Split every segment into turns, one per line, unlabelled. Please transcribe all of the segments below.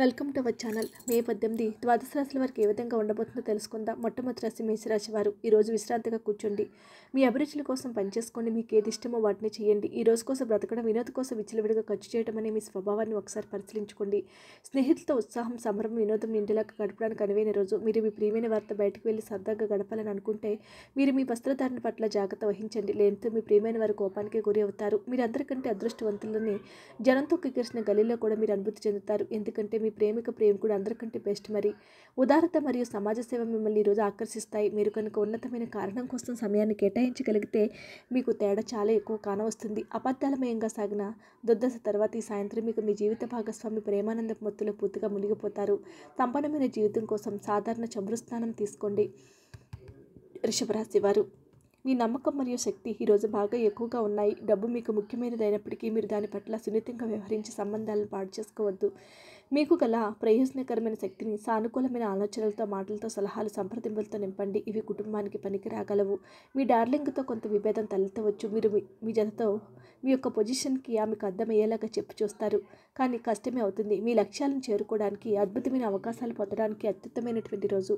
welcome to our channel May పద్దెనిమిది ద్వాదశ రాశుల వారికి ఏ విధంగా ఉండబోతుందో తెలుసుకుందాం మొట్టమొదటి రాశి మేషరాశి వారు ఈరోజు విశ్రాంతిగా కూర్చోండి మీ అభిరుచుల కోసం పనిచేసుకోండి మీకు ఏది ఇష్టమో వాటిని చేయండి ఈ రోజు కోసం బ్రతకడం వినోద కోసం విచ్చలవిడిగా ఖర్చు చేయడం అనే మీ స్వభావాన్ని ఒకసారి పరిశీలించుకోండి స్నేహితులతో ఉత్సాహం సంబరం వినోదం నిండేలాగా గడపడానికి అనువైన రోజు మీరు మీ ప్రియమైన వారితో బయటకు వెళ్ళి సరదాగా గడపాలని అనుకుంటే మీరు మీ వస్త్రధారణ పట్ల జాగ్రత్త వహించండి లేనితో మీ ప్రియమైన వారి కోపానికి గురి అవుతారు మీరందరికంటే అదృష్టవంతులని జనంతో కిక్కిరిసిన గలీలో కూడా మీరు అనుభూతి చెందుతారు ఎందుకంటే మీ ప్రేమిక ప్రేమికుడు అందరికంటే బెస్ట్ మరి ఉదారత మరియు సమాజ సేవ మిమ్మల్ని ఈరోజు ఆకర్షిస్తాయి మీరు కనుక ఉన్నతమైన కారణం కోసం సమయాన్ని కేటాయించగలిగితే మీకు తేడా చాలా ఎక్కువ కానవస్తుంది అబద్ధాలమయంగా సాగిన దుర్దశ తర్వాత ఈ సాయంత్రం మీకు మీ జీవిత భాగస్వామి ప్రేమానంద మొత్తులో పూర్తిగా మునిగిపోతారు సంపన్నమైన జీవితం కోసం సాధారణ చమురుస్థానం స్నానం తీసుకోండి వృషభరాశి వారు మీ నమ్మకం మరియు శక్తి ఈరోజు బాగా ఎక్కువగా ఉన్నాయి డబ్బు మీకు ముఖ్యమైనది అయినప్పటికీ మీరు దాని పట్ల సున్నితంగా వ్యవహరించి సంబంధాలను పాడు చేసుకోవద్దు మీకు గల ప్రయోజనకరమైన శక్తిని సానుకూలమైన ఆలోచనలతో మాటలతో సలహాలు సంప్రదింపులతో నింపండి ఇవి కుటుంబానికి పనికి రాగలవు మీ డార్లింగ్తో కొంత విభేదం తలెత్తవచ్చు మీరు మీ జతతో మీ యొక్క పొజిషన్కి ఆమెకు అర్థమయ్యేలాగా చెప్పు చూస్తారు కానీ కష్టమే అవుతుంది మీ లక్ష్యాలను చేరుకోవడానికి అద్భుతమైన అవకాశాలు పొందడానికి అత్యుత్తమైనటువంటి రోజు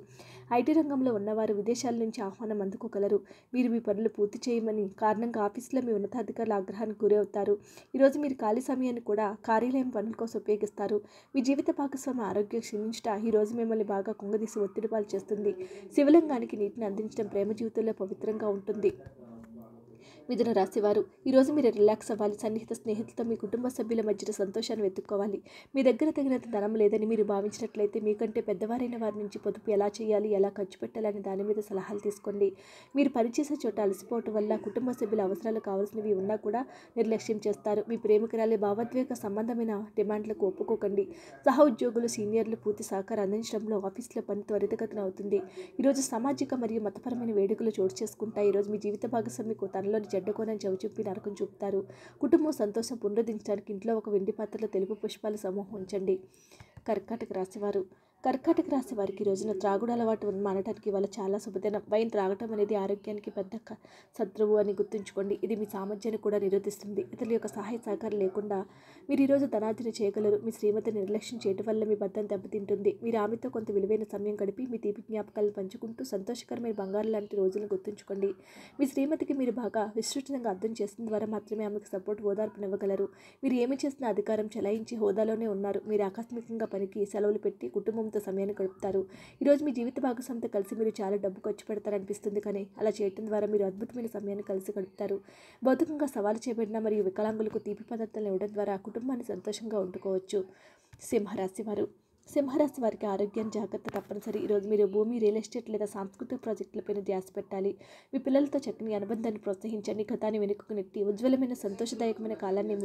ఐటీ రంగంలో ఉన్నవారు విదేశాల నుంచి ఆహ్వానం అందుకోగలరు మీరు మీ పనులు పూర్తి చేయమని కారణంగా ఆఫీసులో మీ ఉన్నతాధికారుల ఆగ్రహానికి గురవుతారు ఈరోజు మీరు ఖాళీ సమయాన్ని కూడా కార్యాలయం పనుల కోసం ఉపయోగిస్తారు జీవిత భాగస్వామి ఆరోగ్య క్షమించట ఈరోజు మిమ్మల్ని బాగా కుంగదీసి ఒత్తిడి పాలు చేస్తుంది శివలింగానికి నీటిని అందించడం ప్రేమ జీవితంలో పవిత్రంగా ఉంటుంది మిథున రాశివారు ఈరోజు మీరు రిలాక్స్ అవ్వాలి సన్నిహిత స్నేహితులతో మీ కుటుంబ సభ్యుల మధ్యన సంతోషాన్ని వెతుక్కోవాలి మీ దగ్గర తగినంత ధనం లేదని మీరు భావించినట్లయితే మీకంటే పెద్దవారైన వారి నుంచి పొదుపు ఎలా చేయాలి ఎలా ఖర్చు పెట్టాలని దాని మీద సలహాలు తీసుకోండి మీరు పనిచేసే చోట అలసిపోవటం వల్ల కుటుంబ సభ్యుల అవసరాలు కావాల్సినవి ఉన్నా కూడా నిర్లక్ష్యం చేస్తారు మీ ప్రేమికురాలే భావోద్వేగ సంబంధమైన డిమాండ్లకు ఒప్పుకోకండి సహ ఉద్యోగులు సీనియర్లు పూర్తి సహకారం అందించడంలో ఆఫీసులో పని త్వరితగతిన అవుతుంది ఈరోజు సామాజిక మరియు మతపరమైన వేడుకలు చోటు చేసుకుంటాయి ఈరోజు మీ జీవిత భాగస్వామి తనలోని జడ్డుకోనని చెవి చూపి నరకం చూపుతారు కుటుంబం సంతోషం పునరుద్ధరించడానికి ఇంట్లో ఒక వెండి పాత్రలో తెలుపు పుష్పాల సమూహం ఉంచండి కర్కాటక రాశివారు కర్కాటక రాశి వారికి రోజున త్రాగుడు అలవాటు మానటానికి వల్ల చాలా శుభదినం వైన్ త్రాగటం అనేది ఆరోగ్యానికి పెద్ద శత్రువు అని గుర్తుంచుకోండి ఇది మీ సామర్థ్యాన్ని కూడా నిరోధిస్తుంది ఇతరుల యొక్క సహాయ సహకారం లేకుండా మీరు ఈరోజు ధనార్జన చేయగలరు మీ శ్రీమతి నిర్లక్ష్యం చేయడం వల్ల మీ బద్దం దెబ్బతింటుంది మీరు ఆమెతో కొంత విలువైన సమయం గడిపి మీ తీపి జ్ఞాపకాలు పంచుకుంటూ సంతోషకరమైన బంగారు లాంటి రోజులను గుర్తుంచుకోండి మీ శ్రీమతికి మీరు బాగా విస్తృతంగా అర్థం చేసిన ద్వారా మాత్రమే ఆమెకు సపోర్ట్ ఇవ్వగలరు మీరు ఏమి చేసిన అధికారం చెలాయించి హోదాలోనే ఉన్నారు మీరు ఆకస్మికంగా పనికి సెలవులు పెట్టి కుటుంబం కుటుంబంతో సమయాన్ని గడుపుతారు ఈరోజు మీ జీవిత భాగస్వామితో కలిసి మీరు చాలా డబ్బు ఖర్చు పెడతారనిపిస్తుంది కానీ అలా చేయడం ద్వారా మీరు అద్భుతమైన సమయాన్ని కలిసి గడుపుతారు భౌతికంగా సవాలు చేయబడిన మరియు వికలాంగులకు తీపి పదార్థాలను ఇవ్వడం ద్వారా కుటుంబాన్ని సంతోషంగా వండుకోవచ్చు సింహరాశి వారు సింహరాశి వారికి ఆరోగ్యం జాగ్రత్త తప్పనిసరి ఈరోజు మీరు భూమి రియల్ ఎస్టేట్ లేదా సాంస్కృతిక ప్రాజెక్టులపైన ధ్యాస పెట్టాలి మీ పిల్లలతో చక్కని అనుబంధాన్ని ప్రోత్సహించండి గతాన్ని వెనుకకు నెట్టి ఉజ్వలమైన సంతోషదాయకమైన కాలాన్ని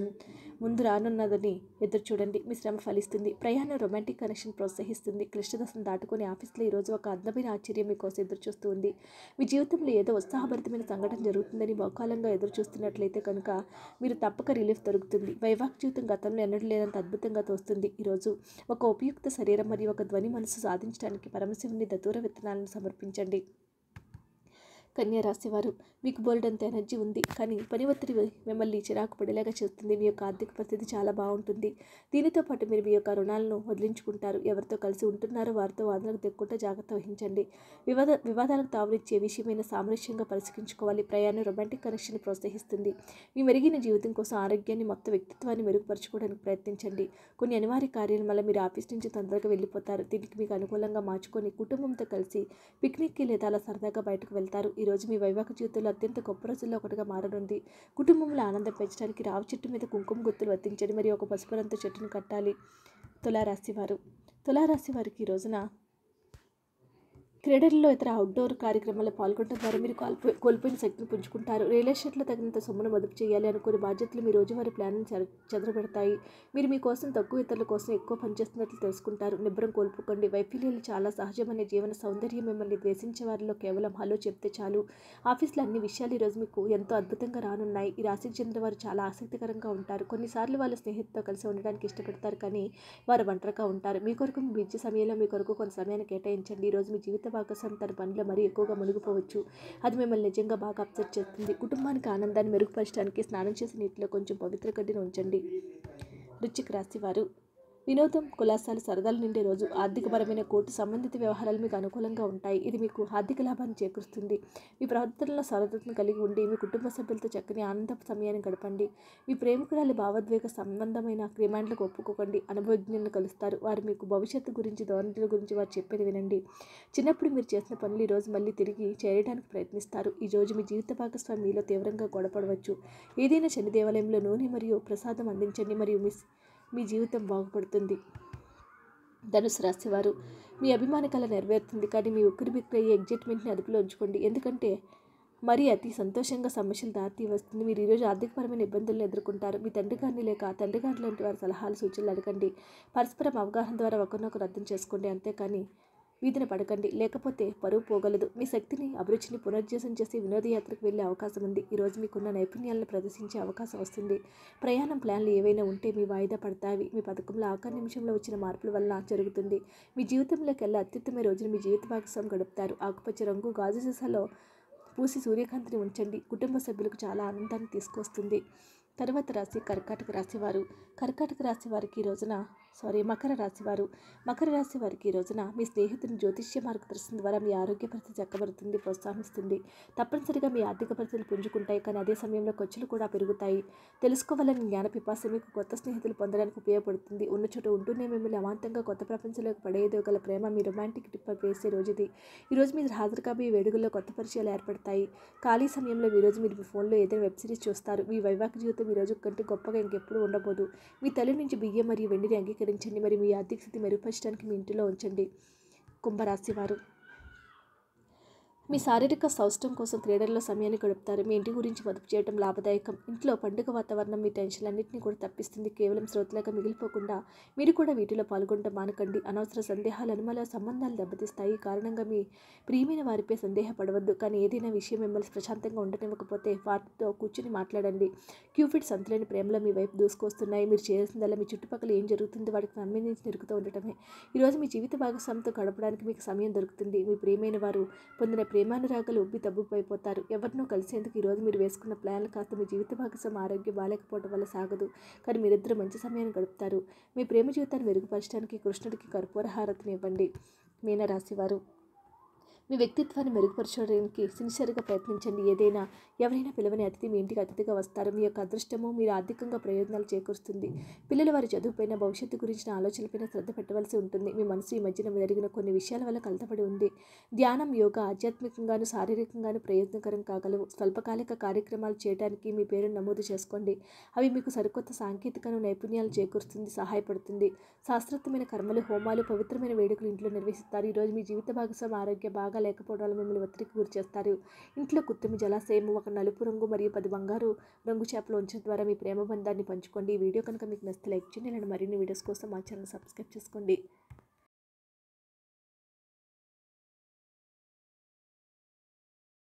ముందు రానున్నదని ఎదురు చూడండి మీ శ్రమ ఫలిస్తుంది ప్రయాణం రొమాంటిక్ కనెక్షన్ ప్రోత్సహిస్తుంది క్లిష్టదశను దాటుకుని ఆఫీస్లో ఈరోజు ఒక అందమైన ఆశ్చర్యం మీకోసం ఎదురు చూస్తూ ఉంది మీ జీవితంలో ఏదో ఉత్సాహభరితమైన సంఘటన జరుగుతుందని బహుకాలంగా ఎదురు చూస్తున్నట్లయితే కనుక మీరు తప్పక రిలీఫ్ దొరుకుతుంది వైవాహిక జీవితం గతంలో ఎన్నడూ లేదంత అద్భుతంగా తోస్తుంది ఈరోజు ఒక ఉపయుక్త శరీరం మరియు ఒక ధ్వని మనసు సాధించడానికి పరమశివుని దతూర విత్తనాలను సమర్పించండి కన్యా రాశివారు మీకు బోల్డంత ఎనర్జీ ఉంది కానీ పని ఒత్తిడి మిమ్మల్ని చిరాకు పడేలాగా చేస్తుంది మీ యొక్క ఆర్థిక పరిస్థితి చాలా బాగుంటుంది దీనితో పాటు మీరు మీ యొక్క రుణాలను వదిలించుకుంటారు ఎవరితో కలిసి ఉంటున్నారో వారితో వాదనకు దిక్కుండా జాగ్రత్త వహించండి వివాద వివాదాలకు తావునిచ్చే విషయమైన సామరస్యంగా పరిష్కరించుకోవాలి ప్రయాణం రొమాంటిక్ కనెక్షన్ ప్రోత్సహిస్తుంది మీ మెరిగిన జీవితం కోసం ఆరోగ్యాన్ని మొత్తం వ్యక్తిత్వాన్ని మెరుగుపరచుకోవడానికి ప్రయత్నించండి కొన్ని అనివార్య కార్యాల వల్ల మీరు ఆఫీస్ నుంచి తొందరగా వెళ్ళిపోతారు దీనికి మీకు అనుకూలంగా మార్చుకొని కుటుంబంతో కలిసి పిక్నిక్కి లేదా అలా సరదాగా బయటకు వెళ్తారు ఈరోజు మీ వైవాహిక జీవితంలో అత్యంత గొప్ప రోజుల్లో ఒకటిగా మారనుంది కుటుంబంలో ఆనందం పెంచడానికి రావి చెట్టు మీద కుంకుమ గుర్తులు వర్తించండి మరియు ఒక పసుపు రంగు చెట్టును కట్టాలి తులారాశి వారు తులారాశి వారికి ఈ రోజున క్రీడల్లో ఇతర అవుట్డోర్ కార్యక్రమాల్లో పాల్గొనడం ద్వారా మీరు కోల్పోయిన శక్తిని పుంజుకుంటారు రియల్ ఎస్టేట్లో తగినంత సొమ్మును మదుపు చేయాలి అనుకునే బాధ్యతలు మీ రోజువారీ ప్లాన్ను చెదరబెడతాయి మీరు మీ కోసం తక్కువ ఇతరుల కోసం ఎక్కువ పనిచేస్తున్నట్లు తెలుసుకుంటారు నిబ్బరం కోల్పోకండి వైఫల్యాలు చాలా సహజమైన జీవన సౌందర్యం మిమ్మల్ని ద్వేషించే వారిలో కేవలం హలో చెప్తే చాలు ఆఫీస్లో అన్ని విషయాలు ఈరోజు మీకు ఎంతో అద్భుతంగా రానున్నాయి ఈ రాశికి చెందిన వారు చాలా ఆసక్తికరంగా ఉంటారు కొన్నిసార్లు వాళ్ళ స్నేహితులతో కలిసి ఉండడానికి ఇష్టపడతారు కానీ వారు ఒంటరిగా ఉంటారు మీ కొరకు మీ బిజీ సమయంలో మీ కొరకు కొంత సమయాన్ని కేటాయించండి ఈరోజు మీ జీవితం భాగస్వామి తన పనిలో మరీ ఎక్కువగా మునిగిపోవచ్చు అది మిమ్మల్ని నిజంగా బాగా అప్సెట్ చేస్తుంది కుటుంబానికి ఆనందాన్ని మెరుగుపరచడానికి స్నానం చేసే నీటిలో కొంచెం పవిత్ర గడ్డిని ఉంచండి రుచికి రాశి వినోదం కులాసాలు సరదాలు నిండే రోజు ఆర్థికపరమైన కోర్టు సంబంధిత వ్యవహారాలు మీకు అనుకూలంగా ఉంటాయి ఇది మీకు ఆర్థిక లాభాన్ని చేకూరుస్తుంది మీ ప్రవర్తనలో సరదత్వం కలిగి ఉండి మీ కుటుంబ సభ్యులతో చక్కని ఆనంద సమయాన్ని గడపండి మీ ప్రేమికురాలి భావోద్వేగ సంబంధమైన డిమాండ్లకు ఒప్పుకోకండి అనుభవజ్ఞులను కలుస్తారు వారు మీకు భవిష్యత్తు గురించి ధోరణుల గురించి వారు చెప్పేది వినండి చిన్నప్పుడు మీరు చేసిన పనులు ఈరోజు మళ్ళీ తిరిగి చేయడానికి ప్రయత్నిస్తారు ఈ రోజు మీ జీవిత భాగస్వామి మీలో తీవ్రంగా గొడపడవచ్చు ఏదైనా శని దేవాలయంలో నూనె మరియు ప్రసాదం అందించండి మరియు మిస్ మీ జీవితం బాగుపడుతుంది ధనుసు రాసేవారు మీ కళ నెరవేరుతుంది కానీ మీ ఉక్కిరి బిక్కిరి అయ్యే ఎగ్జైట్మెంట్ని అదుపులో ఉంచుకోండి ఎందుకంటే మరి అతి సంతోషంగా సమస్యలు దారితీ వస్తుంది మీరు ఈరోజు ఆర్థికపరమైన ఇబ్బందులను ఎదుర్కొంటారు మీ తండ్రి గారిని లేక తండ్రి గారి లాంటి వారి సలహాలు సూచనలు అడగండి పరస్పరం అవగాహన ద్వారా ఒకరినొకరు అర్థం చేసుకోండి అంతేకాని వీధిన పడకండి లేకపోతే పరువు పోగలదు మీ శక్తిని అభిరుచిని పునర్జీసం చేసి వినోదయాత్రకు వెళ్ళే అవకాశం ఉంది ఈరోజు మీకున్న నైపుణ్యాలను ప్రదర్శించే అవకాశం వస్తుంది ప్రయాణం ప్లాన్లు ఏవైనా ఉంటే మీ వాయిదా పడతాయి మీ పథకంలో ఆఖరి నిమిషంలో వచ్చిన మార్పుల వల్ల జరుగుతుంది మీ జీవితంలోకి వెళ్ళే అత్యుత్తమ రోజును మీ జీవిత భాగస్వామి గడుపుతారు ఆకుపచ్చ రంగు గాజు సీసాలో పూసి సూర్యకాంతిని ఉంచండి కుటుంబ సభ్యులకు చాలా ఆనందాన్ని తీసుకొస్తుంది తర్వాత రాశి కర్కాటక రాశి వారు కర్కాటక రాశి వారికి ఈ రోజున సారీ మకర రాశి వారు మకర రాశి వారికి ఈ రోజున మీ స్నేహితుని జ్యోతిష్య మార్గదర్శనం ద్వారా మీ ఆరోగ్య పరిస్థితి చక్కబడుతుంది ప్రోత్సాహిస్తుంది తప్పనిసరిగా మీ ఆర్థిక పరిస్థితులు పుంజుకుంటాయి కానీ అదే సమయంలో ఖర్చులు కూడా పెరుగుతాయి తెలుసుకోవాలని జ్ఞాన పిపాస మీకు కొత్త స్నేహితులు పొందడానికి ఉపయోగపడుతుంది ఉన్న చోట ఉంటూనే మిమ్మల్ని అమాంతంగా కొత్త ప్రపంచంలోకి పడేదో గల ప్రేమ మీ రొమాంటిక్ ట్రిప్ వేసే రోజు ఇది ఈరోజు మీరు హాజరుగా ఈ వేడుకల్లో కొత్త పరిచయాలు ఏర్పడతాయి ఖాళీ సమయంలో ఈరోజు మీరు మీ ఫోన్లో ఏదైనా వెబ్ సిరీస్ చూస్తారు మీ వైవాహిక జీవితం మీ రోజు కంటే గొప్పగా ఇంకెప్పుడు ఉండబోదు మీ తల్లి నుంచి బియ్యం మరియు వెండిని అంగీకరించండి మరి మీ ఆర్థిక స్థితి మెరుగుపరచడానికి మీ ఇంటిలో ఉంచండి వారు మీ శారీరక సౌష్టం కోసం క్రీడల్లో సమయాన్ని గడుపుతారు మీ ఇంటి గురించి మదుపు చేయడం లాభదాయకం ఇంట్లో పండుగ వాతావరణం మీ అన్నింటినీ కూడా తప్పిస్తుంది కేవలం శ్రోతలాగా మిగిలిపోకుండా మీరు కూడా వీటిలో పాల్గొనడం మానకండి అనవసర సందేహాలు అనుమల సంబంధాలు దెబ్బతీస్తాయి కారణంగా మీ ప్రియమైన వారిపై సందేహపడవద్దు కానీ ఏదైనా విషయం మిమ్మల్ని ప్రశాంతంగా ఉండనివ్వకపోతే వాటితో కూర్చుని మాట్లాడండి క్యూఫిడ్ సంతులేని ప్రేమలో మీ వైపు దూసుకొస్తున్నాయి మీరు చేయాల్సిందల్లా మీ చుట్టుపక్కల ఏం జరుగుతుందో వాటికి సంబంధించి నిరుగుతూ ఉండటమే ఈరోజు మీ జీవిత భాగస్వామితో గడపడానికి మీకు సమయం దొరుకుతుంది మీ ప్రియమైన వారు పొందిన ప్రేమ రాగాలు ఉబ్బి తబ్బుపైపోతారు ఎవరినో కలిసేందుకు ఈరోజు మీరు వేసుకున్న ప్లాన్లు కాస్త మీ జీవిత భాగస్వామి ఆరోగ్యం బాగాలేకపోవడం వల్ల సాగదు కానీ మీరిద్దరు మంచి సమయాన్ని గడుపుతారు మీ ప్రేమ జీవితాన్ని మెరుగుపరచడానికి కృష్ణుడికి కర్పూర హారతిని ఇవ్వండి మీనరాశివారు మీ వ్యక్తిత్వాన్ని మెరుగుపరచడానికి సిన్సియర్గా ప్రయత్నించండి ఏదైనా ఎవరైనా పిలవని అతిథి మీ ఇంటికి అతిథిగా వస్తారు మీ యొక్క అదృష్టము మీరు ఆర్థికంగా ప్రయోజనాలు చేకూరుస్తుంది పిల్లలు వారి చదువుపైన భవిష్యత్తు గురించిన ఆలోచనలపైన శ్రద్ధ పెట్టవలసి ఉంటుంది మీ మనసు ఈ మధ్యన జరిగిన కొన్ని విషయాల వల్ల కలతపడి ఉంది ధ్యానం యోగ ఆధ్యాత్మికంగాను శారీరకంగాను ప్రయోజనకరం కాగలవు స్వల్పకాలిక కార్యక్రమాలు చేయడానికి మీ పేరును నమోదు చేసుకోండి అవి మీకు సరికొత్త సాంకేతికను నైపుణ్యాలు చేకూరుస్తుంది సహాయపడుతుంది శాస్త్రోక్తమైన కర్మలు హోమాలు పవిత్రమైన వేడుకలు ఇంట్లో నిర్వహిస్తారు ఈరోజు మీ జీవిత భాగస్వామి ఆరోగ్య బాగా సరిగా లేకపోవడం వల్ల మిమ్మల్ని ఒత్తిడికి గురి చేస్తారు ఇంట్లో కృత్రిమ జలాశయం ఒక నలుపు రంగు మరియు పది బంగారు రంగు చేపలు ఉంచడం ద్వారా మీ ప్రేమ బంధాన్ని పంచుకోండి ఈ వీడియో కనుక మీకు నచ్చితే లైక్ చేయండి నేను మరిన్ని వీడియోస్ కోసం మా ఛానల్ సబ్స్క్రైబ్ చేసుకోండి